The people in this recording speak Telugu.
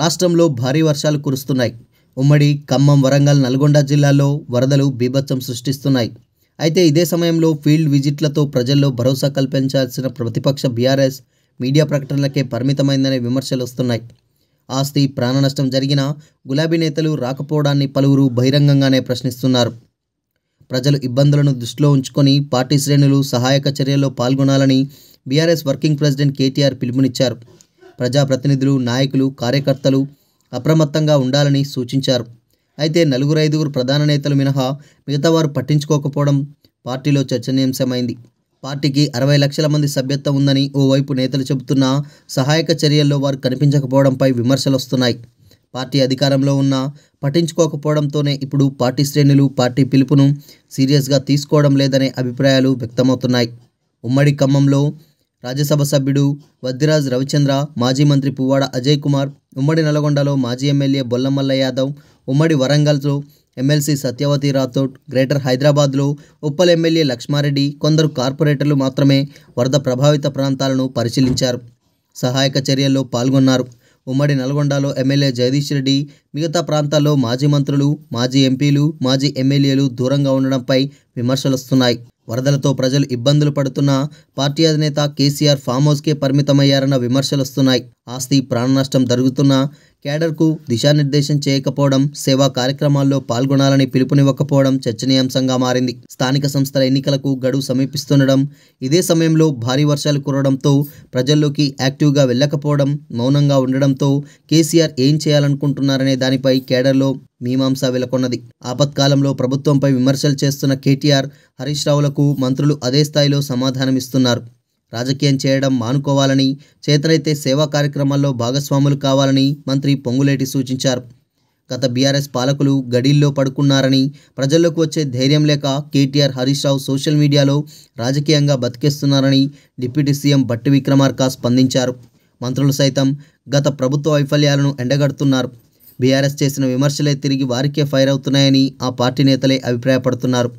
రాష్ట్రంలో భారీ వర్షాలు కురుస్తున్నాయి ఉమ్మడి ఖమ్మం వరంగల్ నల్గొండ జిల్లాల్లో వరదలు బీభత్సం సృష్టిస్తున్నాయి అయితే ఇదే సమయంలో ఫీల్డ్ విజిట్లతో ప్రజల్లో భరోసా కల్పించాల్సిన ప్రతిపక్ష బీఆర్ఎస్ మీడియా ప్రకటనలకే పరిమితమైందనే విమర్శలు వస్తున్నాయి ఆస్తి ప్రాణనష్టం జరిగిన గులాబీ నేతలు రాకపోవడాన్ని పలువురు బహిరంగంగానే ప్రశ్నిస్తున్నారు ప్రజలు ఇబ్బందులను దృష్టిలో ఉంచుకొని పార్టీ శ్రేణులు సహాయక చర్యల్లో పాల్గొనాలని బీఆర్ఎస్ వర్కింగ్ ప్రెసిడెంట్ కేటీఆర్ పిలుపునిచ్చారు ప్రజాప్రతినిధులు నాయకులు కార్యకర్తలు అప్రమత్తంగా ఉండాలని సూచించారు అయితే నలుగురు ఐదుగురు ప్రధాన నేతలు మినహా మిగతావారు పట్టించుకోకపోవడం పార్టీలో చర్చనీయాంశమైంది పార్టీకి అరవై లక్షల మంది సభ్యత్వం ఉందని ఓవైపు నేతలు చెబుతున్నా సహాయక చర్యల్లో వారు కనిపించకపోవడంపై విమర్శలు వస్తున్నాయి పార్టీ అధికారంలో ఉన్న పట్టించుకోకపోవడంతోనే ఇప్పుడు పార్టీ శ్రేణులు పార్టీ పిలుపును సీరియస్గా తీసుకోవడం లేదనే అభిప్రాయాలు వ్యక్తమవుతున్నాయి ఉమ్మడి ఖమ్మంలో రాజ్యసభ సభ్యుడు వద్దిరాజ్ రవిచంద్ర మాజీ మంత్రి పువ్వాడ అజయ్ కుమార్ ఉమ్మడి నల్గొండలో మాజీ ఎమ్మెల్యే బొల్లమల్ల యాదవ్ ఉమ్మడి వరంగల్తో ఎమ్మెల్సీ సత్యవతి రాథోడ్ గ్రేటర్ హైదరాబాద్లో ఉప్పల్ ఎమ్మెల్యే లక్ష్మారెడ్డి కొందరు కార్పొరేటర్లు మాత్రమే వరద ప్రభావిత ప్రాంతాలను పరిశీలించారు సహాయక చర్యల్లో పాల్గొన్నారు ఉమ్మడి నల్గొండలో ఎమ్మెల్యే జగదీష్ రెడ్డి మిగతా ప్రాంతాల్లో మాజీ మంత్రులు మాజీ ఎంపీలు మాజీ ఎమ్మెల్యేలు దూరంగా ఉండడంపై విమర్శలు వస్తున్నాయి వరదలతో ప్రజలు ఇబ్బందులు పడుతున్నా పార్టీ అధినేత కేసీఆర్ ఫామ్ హౌస్కే పరిమితమయ్యారన్న విమర్శలొస్తున్నాయి ఆస్తి ప్రాణ నష్టం జరుగుతున్న కేడర్కు దిశానిర్దేశం చేయకపోవడం సేవా కార్యక్రమాల్లో పాల్గొనాలని పిలుపునివ్వకపోవడం చర్చనీయాంశంగా మారింది స్థానిక సంస్థల ఎన్నికలకు గడువు సమీపిస్తుండడం ఇదే సమయంలో భారీ వర్షాలు కురవడంతో ప్రజల్లోకి యాక్టివ్గా వెళ్ళకపోవడం మౌనంగా ఉండడంతో కేసీఆర్ ఏం చేయాలనుకుంటున్నారనే దానిపై కేడర్లో మీమాంస వెలకొన్నది ఆపత్కాలంలో ప్రభుత్వంపై విమర్శలు చేస్తున్న కేటీఆర్ హరీష్ రావులకు మంత్రులు అదే స్థాయిలో సమాధానమిస్తున్నారు రాజకీయం చేయడం మానుకోవాలని చేతనైతే సేవా కార్యక్రమాల్లో భాగస్వాములు కావాలని మంత్రి పొంగులేటి సూచించారు గత బీఆర్ఎస్ పాలకులు గడిల్లో పడుకున్నారని ప్రజల్లోకి వచ్చే ధైర్యం లేక కేటీఆర్ హరీష్ రావు సోషల్ మీడియాలో రాజకీయంగా బతికేస్తున్నారని డిప్యూటీ సీఎం బట్టి విక్రమార్క స్పందించారు మంత్రులు సైతం గత ప్రభుత్వ వైఫల్యాలను ఎండగడుతున్నారు బీఆర్ఎస్ చేసిన విమర్శలే తిరిగి వారికే ఫైర్ అవుతున్నాయని ఆ పార్టీ నేతలే అభిప్రాయపడుతున్నారు